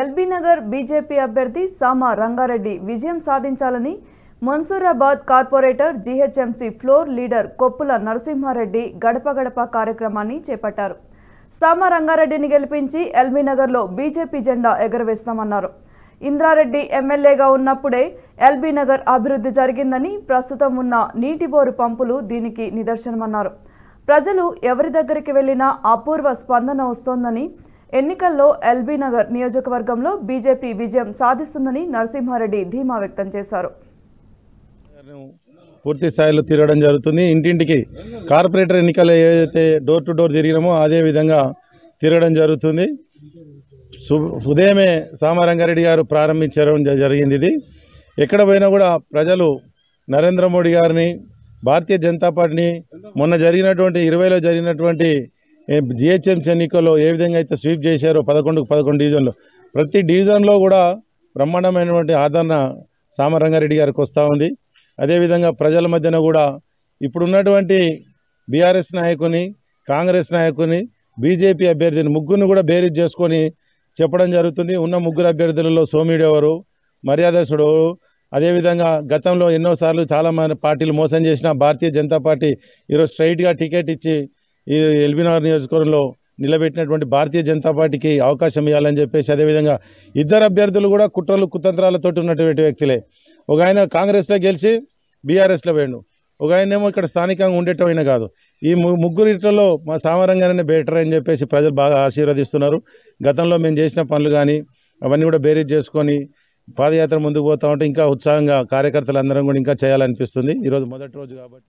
LB Nagar BJP అభ్యర్థి సామా రంగారెడ్డి విజయం సాధించాలని Mansoorabad corporator GHMC floor leader Koppula Narasimhareddy గడప గడప కార్యక్రమాన్ని చేపట్టారు సామా రంగారెడ్డిని గెలిపించి ఎల్బీ నగర్లో బీజేపీ జెండా ఎగరవేస్తామన్నారు ఇంద్రారెడ్డి ఎమ్మెల్యేగా ఉన్నప్పుడే ఎల్బీ నగర్ అభివృద్ధి జరిగిందని ప్రస్తుతం ఉన్న నీటి బోరు పంపులు దీనికి నిదర్శనమన్నారు ప్రజలు ఎవరి దగ్గరికి వెళ్ళినా అపూర్వ స్పందన వస్తోందని ఎన్నికల్లో ఎల్బీ నగర్ నియోజకవర్గంలో బీజేపీ విజయం సాధిస్తుందని నరసింహారెడ్డి ధీమా వ్యక్తం చేశారు పూర్తి స్థాయిలో తిరగడం జరుగుతుంది ఇంటింటికి కార్పొరేటర్ ఎన్నికలు ఏదైతే డోర్ టు డోర్ తిరిగినామో అదే విధంగా తిరగడం జరుగుతుంది ఉదయమే సామారంగారెడ్డి గారు ప్రారంభించడం జరిగింది ఇది ఎక్కడ పోయినా కూడా ప్రజలు నరేంద్ర మోడీ గారిని భారతీయ జనతా పార్టీని మొన్న జరిగినటువంటి ఇరవైలో జరిగినటువంటి జిహెచ్ఎంసీ ఎన్నికల్లో ఏ విధంగా అయితే స్వీప్ చేశారో పదకొండుకు పదకొండు డివిజన్లు ప్రతి డివిజన్లో కూడా బ్రహ్మాండమైనటువంటి ఆదరణ సామరంగారెడ్డి గారికి వస్తూ ఉంది అదేవిధంగా ప్రజల మధ్యన కూడా ఇప్పుడున్నటువంటి బీఆర్ఎస్ నాయకుని కాంగ్రెస్ నాయకుని బీజేపీ అభ్యర్థిని ముగ్గురిని కూడా బేరీజ్ చేసుకొని చెప్పడం జరుగుతుంది ఉన్న ముగ్గురు అభ్యర్థులలో సోమిడి ఎవరు మర్యాదసుడు అదేవిధంగా గతంలో ఎన్నోసార్లు చాలా మంది పార్టీలు మోసం చేసిన భారతీయ జనతా పార్టీ ఈరోజు స్ట్రైట్గా టికెట్ ఇచ్చి ఈ ఎల్బీనగర్ నియోజకవర్గంలో నిలబెట్టినటువంటి భారతీయ జనతా పార్టీకి అవకాశం ఇవ్వాలని చెప్పేసి అదేవిధంగా ఇద్దరు అభ్యర్థులు కూడా కుట్రలు కుతంత్రాలతో ఉన్నటువంటి వ్యక్తులే ఒక ఆయన కాంగ్రెస్లో గెలిచి బీఆర్ఎస్లో పోయిండు ఒక ఆయన ఏమో ఇక్కడ స్థానికంగా ఉండేటమైన కాదు ఈ ముగ్గురిట్లలో మా సామరంగానే బెటర్ అని చెప్పేసి ప్రజలు బాగా ఆశీర్వదిస్తున్నారు గతంలో మేము చేసిన పనులు కానీ అవన్నీ కూడా బేరీజ్ చేసుకొని పాదయాత్ర ముందుకు పోతా ఉంటే ఇంకా ఉత్సాహంగా కార్యకర్తలు అందరం కూడా ఇంకా చేయాలనిపిస్తుంది ఈరోజు మొదటి రోజు కాబట్టి